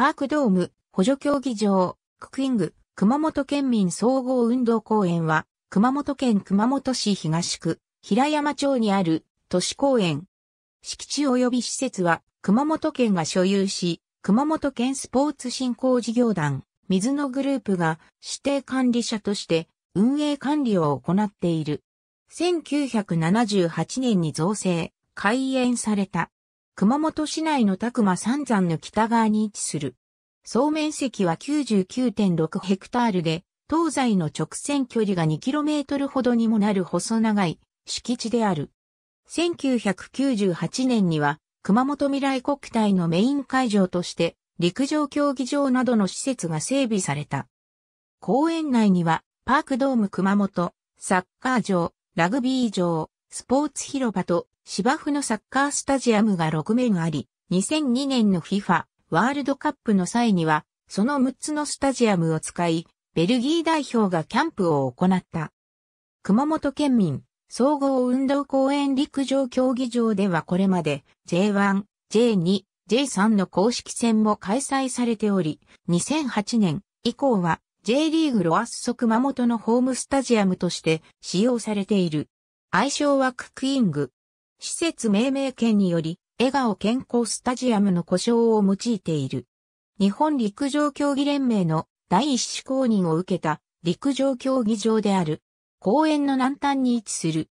パークドーム、補助競技場、クッキング、熊本県民総合運動公園は、熊本県熊本市東区、平山町にある都市公園。敷地及び施設は、熊本県が所有し、熊本県スポーツ振興事業団、水野グループが指定管理者として運営管理を行っている。1978年に造成、開園された。熊本市内の宅間三山の北側に位置する。総面積は99.6ヘクタールで、東西の直線距離が 2km ほどにもなる細長い敷地である。1998年には熊本未来国体のメイン会場として陸上競技場などの施設が整備された。公園内にはパークドーム熊本、サッカー場、ラグビー場、スポーツ広場と芝生のサッカースタジアムが6面あり、2002年の FIFA ワールドカップの際には、その6つのスタジアムを使い、ベルギー代表がキャンプを行った。熊本県民、総合運動公園陸上競技場ではこれまで J1、J2、J3 の公式戦も開催されており、2008年以降は J リーグロアッソ熊本のホームスタジアムとして使用されている。愛称はクックイング。施設命名権により、笑顔健康スタジアムの故障を用いている。日本陸上競技連盟の第一子公認を受けた陸上競技場である。公園の南端に位置する。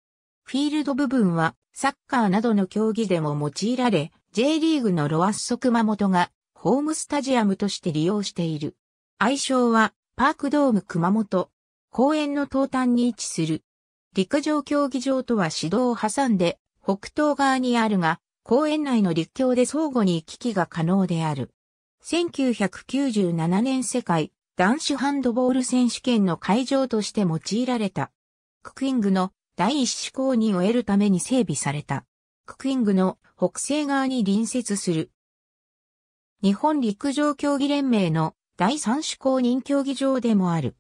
フィールド部分はサッカーなどの競技でも用いられ、J リーグのロアッソ熊本がホームスタジアムとして利用している。愛称はパークドーム熊本。公園の東端に位置する陸上競技場とは指導を挟んで北東側にあるが、公園内の陸橋で相互に行き来が可能である。1997年世界男子ハンドボール選手権の会場として用いられた。ククイングの第一志向人を得るために整備された。ククイングの北西側に隣接する。日本陸上競技連盟の第三志向人競技場でもある。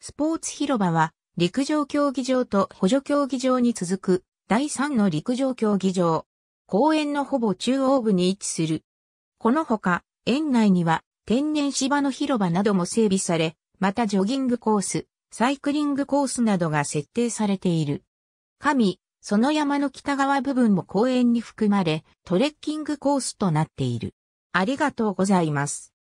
スポーツ広場は陸上競技場と補助競技場に続く第3の陸上競技場。公園のほぼ中央部に位置する。このほか、園内には天然芝の広場なども整備され、またジョギングコース、サイクリングコースなどが設定されている。神、その山の北側部分も公園に含まれ、トレッキングコースとなっている。ありがとうございます。